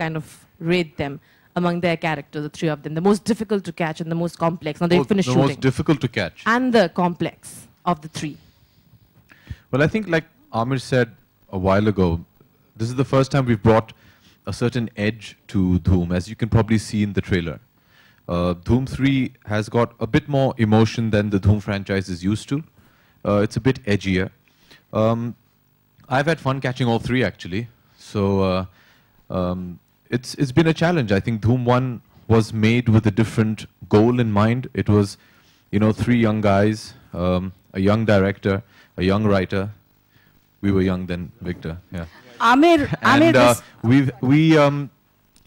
kind of rate them among their characters, the three of them. The most difficult to catch and the most complex. Now they oh, finished the shooting. The most difficult to catch. And the complex of the three. Well, I think like Amir said a while ago, this is the first time we've brought a certain edge to Dhoom, as you can probably see in the trailer. Uh, Dhoom 3 has got a bit more emotion than the Dhoom franchise is used to. Uh, it's a bit edgier. Um, I've had fun catching all three, actually. So uh, um, it's it's been a challenge. I think Dhoom One was made with a different goal in mind. It was, you know, three young guys, um, a young director, a young writer. We were young then, Victor. Yeah. Amir, Amir. uh, we we um,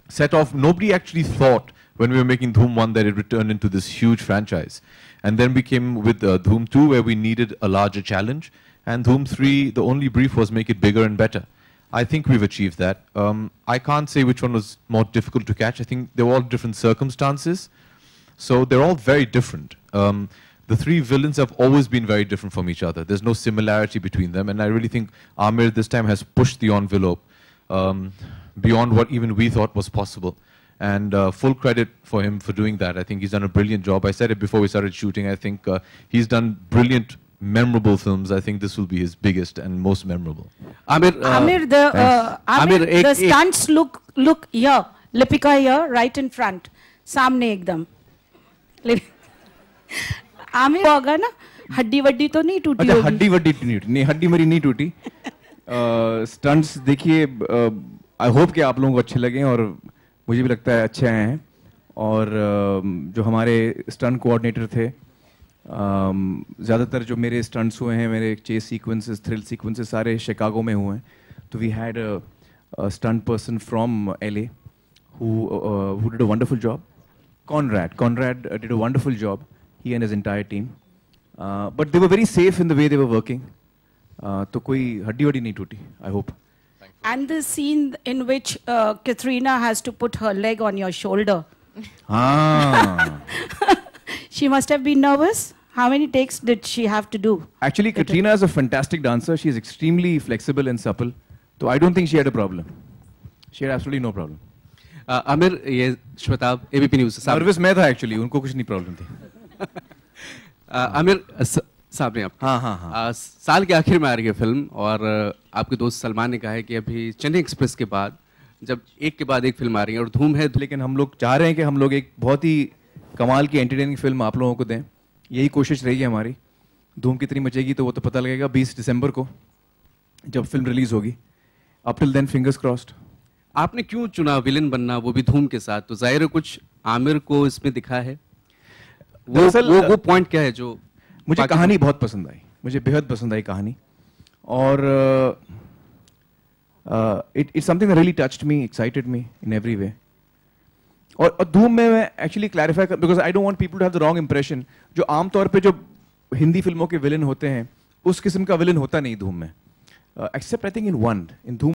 set off. Nobody actually thought when we were making Dhoom One that it would turn into this huge franchise, and then we came with uh, Dhoom Two where we needed a larger challenge, and Dhoom Three the only brief was make it bigger and better. I think we've achieved that. Um, I can't say which one was more difficult to catch. I think they were all different circumstances. So they're all very different. Um, the three villains have always been very different from each other. There's no similarity between them. And I really think Amir this time has pushed the envelope um, beyond what even we thought was possible. And uh, full credit for him for doing that. I think he's done a brilliant job. I said it before we started shooting. I think uh, he's done brilliant memorable films, I think this will be his biggest and most memorable. Amir, uh, Amir the uh, Amir, Amir ek, the stunts ek. look look here, Lipika here, right in front, सामने एकदम. आमिर होगा ना हड्डी वड्डी तो नहीं टूटी अच्छा, हड्डी वड्डी नहीं nahi नहीं हड्डी मेरी नहीं टूटी स्टंट्स देखिए i hope ki aap logo को अच्छे लगे और मुझे भी लगता है अच्छे hain और uh, जो हमारे स्टंट कोऑर्डिनेटर थे Um, ज़्यादातर जो मेरे स्टंट्स हुए हैं मेरे चेस सीक्वेंसेस थ्रिल सीक्वेंसेस सारे शिकागो में हुए हैं तो we had stunt person from L A did wonderful job Conrad Conrad did a wonderful job he and is entire team but they were very safe in the way they working तो कोई हड्डी वड्डी नहीं टूटी I hope And the scene in which uh, Katrina has to put her leg on your shoulder. Ah. She must have been nervous. How many takes did she have to do? Actually, Better. Katrina is a fantastic dancer. she is extremely flexible and supple. So I don't think she had a problem. She had absolutely no problem. Uh, amir ye shwetab abp news sir nervous में tha actually unko kuch nahi problem thi uh, Aamir साहब ने आप हाँ हाँ हाँ आ, साल के आखिर में आ रही है फिल्म और आपके दोस्त सलमान ने कहा है कि अभी चेन्नई एक्सप्रेस के बाद जब एक के बाद एक फिल्म आ रही है और धूम है लेकिन हम लोग चाह रहे हैं कि हम लोग एक बहुत ही कमाल की एंटरटेनिंग फिल्म आप लोगों को दें यही कोशिश रहेगी हमारी धूम कितनी मचेगी तो वो तो पता लगेगा 20 दिसंबर को जब फिल्म रिलीज़ होगी up till then fingers crossed आपने क्यों चुना विलन बनना वो भी धूम के साथ तो जाहिर कुछ आमिर को इसमें दिखा है वो वो, वो पॉइंट क्या है जो मुझे कहानी बहुत पसंद आई मुझे बेहद पसंद आई कहानी और it it's something really touched me excited me in every way और, धूम में मैं एक्चुअली क्लैरिफाई कर because I don't want people to have the wrong impression जो आमतौर पे जो हिंदी फिल्मों के विलन होते हैं उस किस्म का विलन होता नहीं धूम में except I think in one in धूम